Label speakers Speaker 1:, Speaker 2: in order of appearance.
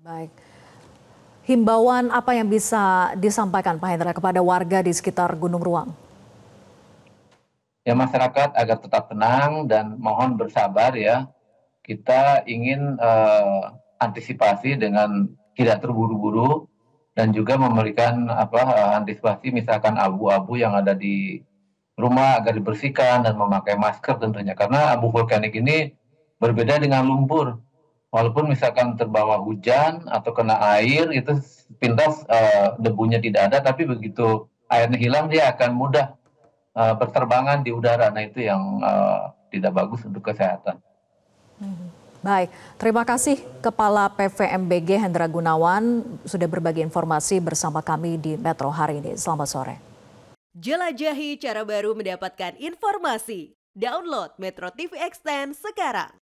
Speaker 1: Baik. Himbauan apa yang bisa disampaikan Pak Hendra kepada warga di sekitar Gunung Ruang?
Speaker 2: Ya masyarakat agar tetap tenang dan mohon bersabar ya. Kita ingin uh, antisipasi dengan tidak terburu-buru dan juga memberikan apa eh, antisipasi misalkan abu-abu yang ada di rumah agar dibersihkan dan memakai masker tentunya karena abu vulkanik ini berbeda dengan lumpur walaupun misalkan terbawa hujan atau kena air itu pintas uh, debunya tidak ada tapi begitu airnya hilang dia akan mudah uh, berterbangan di udara nah itu yang uh, tidak bagus untuk kesehatan.
Speaker 1: Mm-hmm. Baik, terima kasih Kepala PVMBG Hendra Gunawan sudah berbagi informasi bersama kami di Metro hari ini. Selamat sore. Jelajahi cara baru mendapatkan informasi. Download Metro TV
Speaker 2: Extend sekarang.